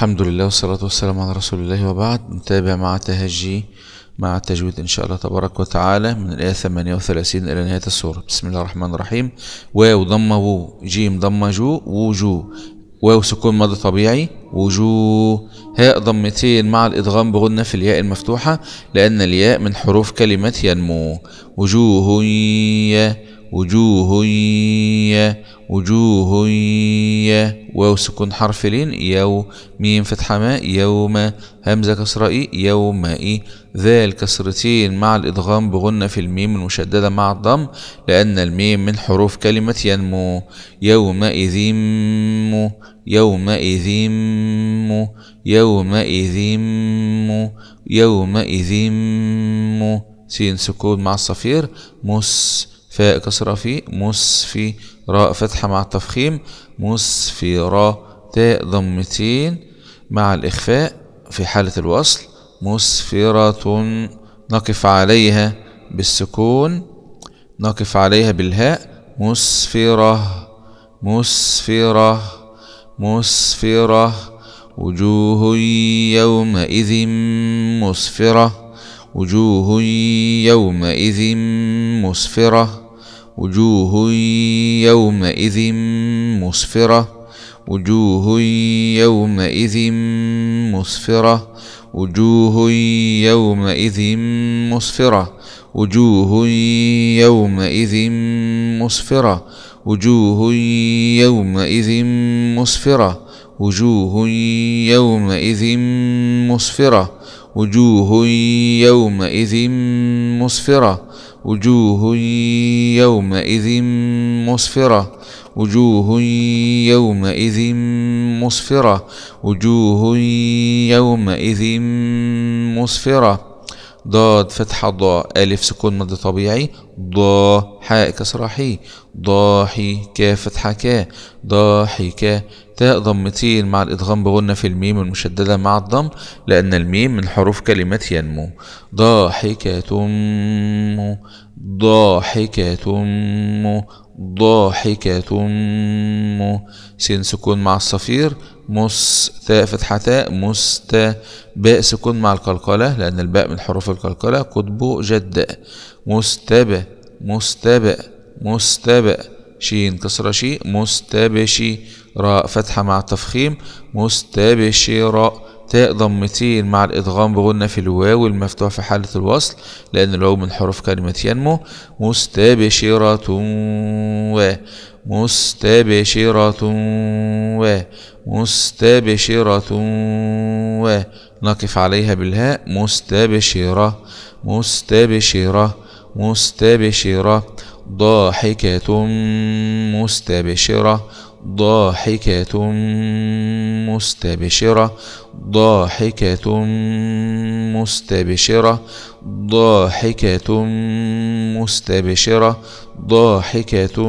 الحمد لله والصلاة والسلام على رسول الله وبعد نتابع مع تهجي مع التجويد إن شاء الله تبارك وتعالى من الآية 38 إلى نهاية السورة بسم الله الرحمن الرحيم واو ضمة وو جيم ضمة جو وجو واو سكون ماضي طبيعي وجو هاء ضمتين مع الإدغام بغنة في الياء المفتوحة لأن الياء من حروف كلمة ينمو وجوه وجوه وجوه واو سكون حرف لين يو ميم فتحة ما يوم همزة كسرة إي يوم إي ذال كسرتين مع الإدغام بغنة في الميم المشددة مع الضم لأن الميم من حروف كلمة ينمو يوم إذيم يوم إذيم يوم إذيم يوم إذيم سين سكون مع الصفير مس فاء كسرة في مسفي راء فتحة مع التفخيم مسفي راء تاء ضمتين مع الإخفاء في حالة الوصل مسفرة نقف عليها بالسكون نقف عليها بالهاء مسفرة مسفرة مسفرة وجوه يومئذ مسفره وجوه يومئذ مسفرة وجوه يومئذ مسفرة وجوه يومئذ مسفرة وجوه يومئذ مسفرة وجوه يومئذ مسفرة وجوه يومئذ مسفرة وجوه يومئذ مسفرة وجوه يومئذ مسفرة وجوه يومئذ مسفرة وجوه يومئذ مسفرة وجوه يومئذ مسفرة ضاد فتح ضاء ألف سكون مد طبيعي ضا حاء كسرحي حي ضاحي كاف فتح كا كا تاء ضمتين مع الإدغام بغنة في الميم المشددة مع الضم لأن الميم من حروف كلمة ينمو ضاحكة مو ضاحكة مو ضاحكة مو سين سكون مع الصفير مس تاء فتحة تاء مست باء سكون مع القلقلة لأن الباء من حروف القلقلة قطب جد مستبأ مستبأ مستبأ شين كسرة شيء مستبشي راء فتحة مع التفخيم مستبشرة تاء ضمتين مع الإدغام بغنة في الواو المفتوح في حالة الوصل لأن الواو من حروف كلمة ينمو مستبشرة و مستبشرة و مستبشرة و نقف عليها بالهاء مستبشرة مستبشرة مستبشرة ضاحكة مستبشرة ضاحكة مستبشرة ضاحكة مستبشرة ضاحكة مستبشرة ضاحكة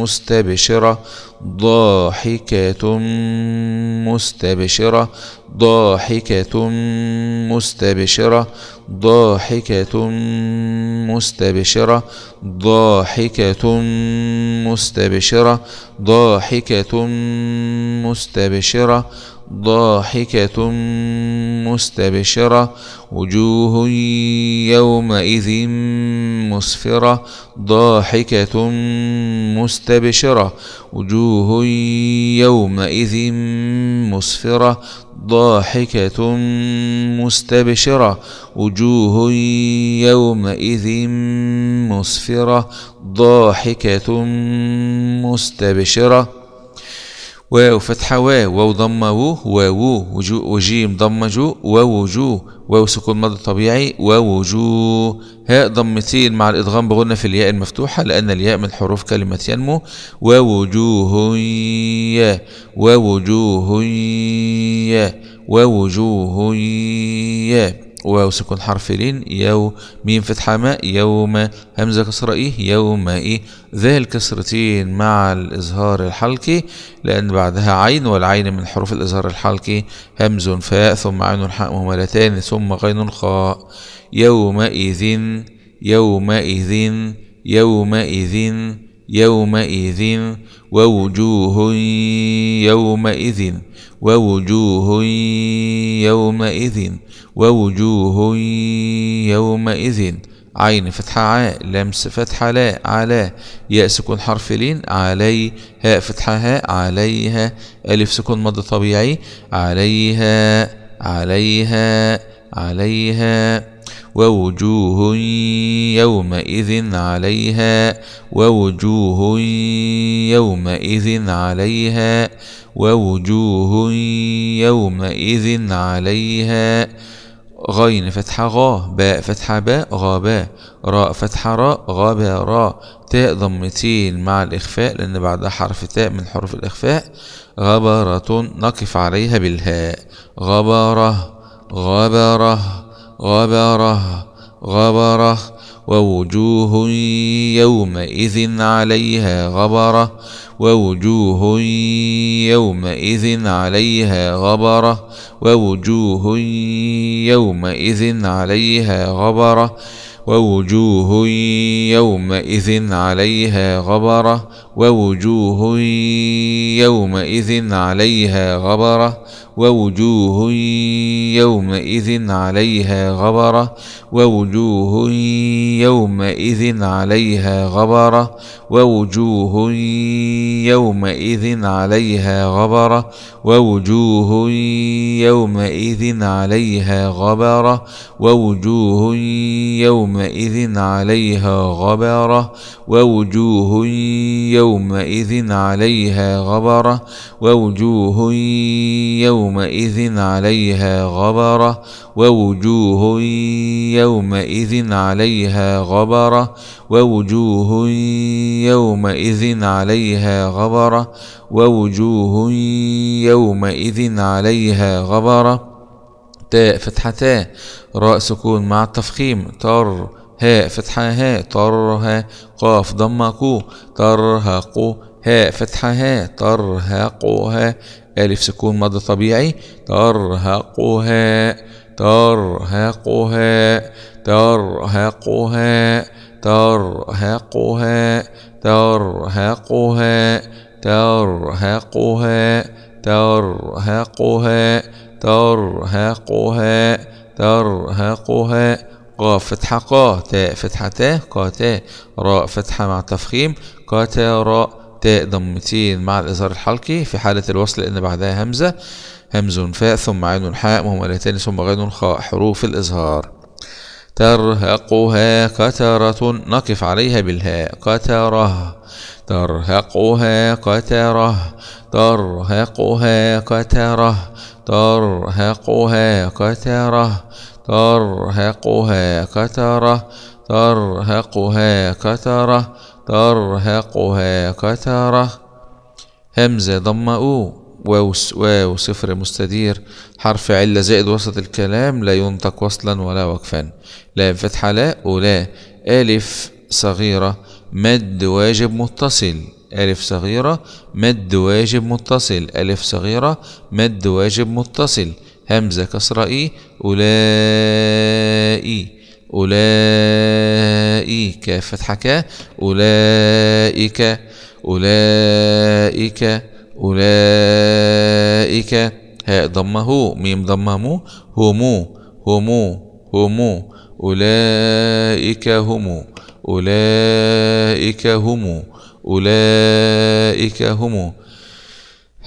مستبشرة ضاحكة مستبشرة ضاحكة مستبشرة ضاحكة مستبشرة ضاحكة مستبشرة ضاحكة مستبشرة ضاحكة مستبشرة وجوه يومئذ مسفرة ضاحكة مستبشرة وجوه يومئذ مسفرة ضاحكة مستبشرة وجوه يومئذ مسفرة ضاحكة مستبشرة واو فتحة واو واو ضمة وو واو وجيم ضمة جو وجو واو سكون مضى طبيعي ووجوه هاء ضمتين مع الإدغام بغنة في الياء المفتوحة لأن الياء من حروف كلمة ينمو ووجوه يا ووجوه يا ووجوه يا واو سكون حرف لين يو ميم فتحة ما يوم همزة كسرة إيه يوم إيه ذا الكسرتين مع الإظهار الحلقي لأن بعدها عين والعين من حروف الإظهار الحلقي همز فاء ثم عين حاء مهملتان ثم غين خاء يومئذ يومئذ يومئذ يومئذ ووجوه يومئذ ووجوه يومئذ ووجوه يومئذ عين فتحة عاء لمس فتحة لا على ياء سكون حرف لين علي هاء فتحة هاء عليها ألف سكون مد طبيعي عليها عليها عليها, عليها ووجوه يومئذ عليها ووجوه يومئذ عليها ووجوه يومئذ عليها غين فتح غا باء فتح باء غاباء راء فتح راء غابا راء تاء ضمتين مع الإخفاء لأن بعدها حرف تاء من حروف الإخفاء غبرة نقف عليها بالهاء غبرة غبرة غبره غبره ووجوه يومئذ عليها غبره ووجوه يومئذ عليها غبره ووجوه يومئذ عليها غبره ووجوه يومئذ عليها غبره ووجوه يومئذ عليها غبره ووجوه يومئذ عليها غبرة ووجوه يومئذ عليها غبرة ووجوه يومئذ عليها غبرة ووجوه يومئذ عليها غبرة ووجوه يومئذ عليها غبرة ووجوه يومئذ عليها غبرة ووجوه يوم يومئذ عليها غبرة ووجوه يومئذ عليها غبرة ووجوه يومئذ عليها غبرة ووجوه يومئذ عليها غبرة تاء فتحة تاء راء سكون مع التفخيم تر هاء فتحة هاء طرها قاف ضمة كو ترهق هاء فتحة هاء ترهقها ألف سكون مضى طبيعي ترهقها ترهقها ترهقها ترهقها ترهقها ترهقها ترهقها ترهقها ترهقها قاف فتحة ق تاء فتحة تاء ق تاء راء فتحة مع تفخيم ق تاء راء تاء ضمتين مع الإزار الحلقي في حالة الوصل لأن بعدها همزة همز فاء ثم عين حاء مهملتان ثم غين خاء حروف الإظهار ترهقها قترة نقف عليها بالهاء قترة ترهقها قترة ترهقها قترة ترهقها قترة ترهقها قترة ترهقها قترة ترهقها كثرة همزة ضم أو واو واو صفر مستدير حرف علة زائد وسط الكلام لا ينطق وصلا ولا وقفا لا فتحة لا ولا ألف صغيرة مد واجب متصل ألف صغيرة مد واجب متصل ألف صغيرة مد واجب متصل همزة كسرة إي أولئي أولئك فتحة ك أولئك أولئك أولئك هاء ضمه هو ميم ضمه مو همو همو همو أولئك هم أولئك هم أولئك هم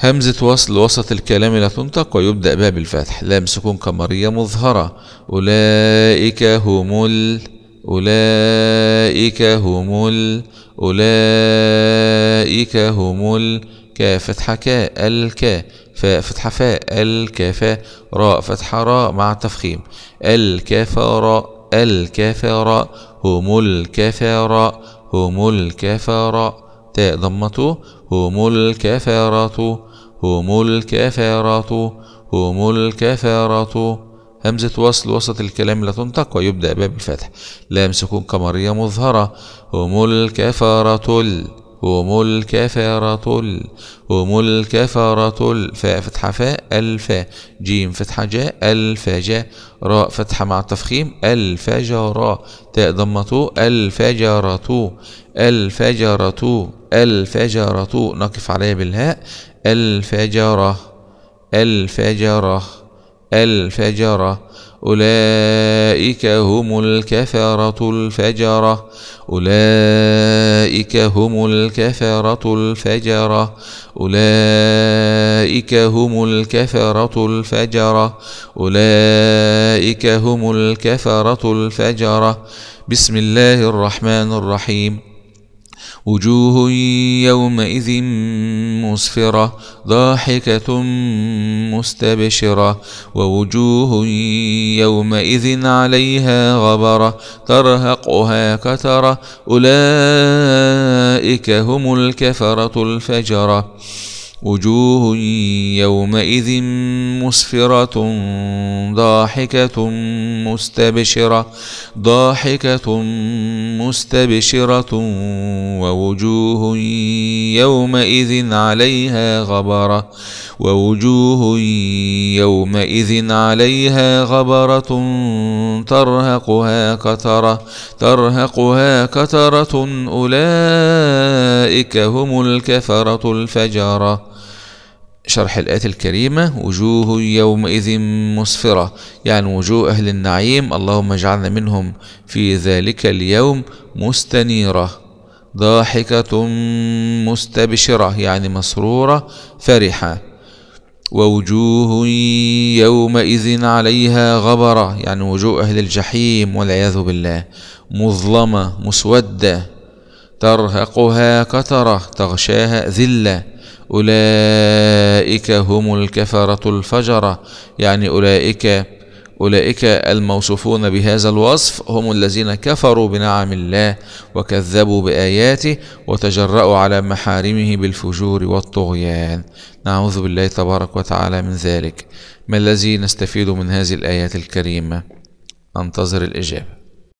همزة وصل وسط الكلام لا تنطق ويبدأ بها بالفتح لام سكون قمرية مظهرة أولئك هم ال أولئك هم ال أولئك هم ال كا فتحة كا الكا فاء فتحة فاء فاء راء فتحة راء مع تفخيم الكفراء الكفراء هم الكفراء هم الكفراء تاء ضمته هم الكفرة هم الكفارة هم الكفارة همزة وصل وسط الكلام لا تنطق ويبدأ باب الفتح لام سكون قمرية مظهرة هم الكفارة هم الكفارة هم الكفارة فاء فتحة فاء الفاء جيم فتحة جاء الفجاء راء فتحة مع التفخيم الفجرة تاء ضمة الفجرة الفجرة الفجرة نقف عليها بالهاء الفجرة الفجرة الفجرة أولئك هم الكفرة الفجرة أولئك هم الكفرة الفجرة أولئك هم الكفرة الفجرة أولئك هم الكفرة الفجرة بسم الله الرحمن الرحيم وجوه يومئذ مسفرة ضاحكة مستبشرة ووجوه يومئذ عليها غبرة ترهقها كترة أولئك هم الكفرة الفجرة وجوه يومئذ مسفرة ضاحكة مستبشرة ضاحكة مستبشرة ووجوه يومئذ عليها غبرة ووجوه يومئذ عليها غبرة ترهقها كترة ترهقها كترة أولئك هم الكفرة الفجرة شرح الآية الكريمة وجوه يومئذ مسفرة يعني وجوه أهل النعيم اللهم اجعلنا منهم في ذلك اليوم مستنيرة ضاحكة مستبشرة يعني مسرورة فرحة ووجوه يومئذ عليها غبرة يعني وجوه أهل الجحيم والعياذ بالله مظلمة مسودة ترهقها كترة تغشاها ذلة أولئك هم الكفرة الفجرة يعني أولئك أولئك الموصوفون بهذا الوصف هم الذين كفروا بنعم الله وكذبوا بآياته وتجرأوا على محارمه بالفجور والطغيان نعوذ بالله تبارك وتعالى من ذلك ما الذي نستفيد من هذه الآيات الكريمة أنتظر الإجابة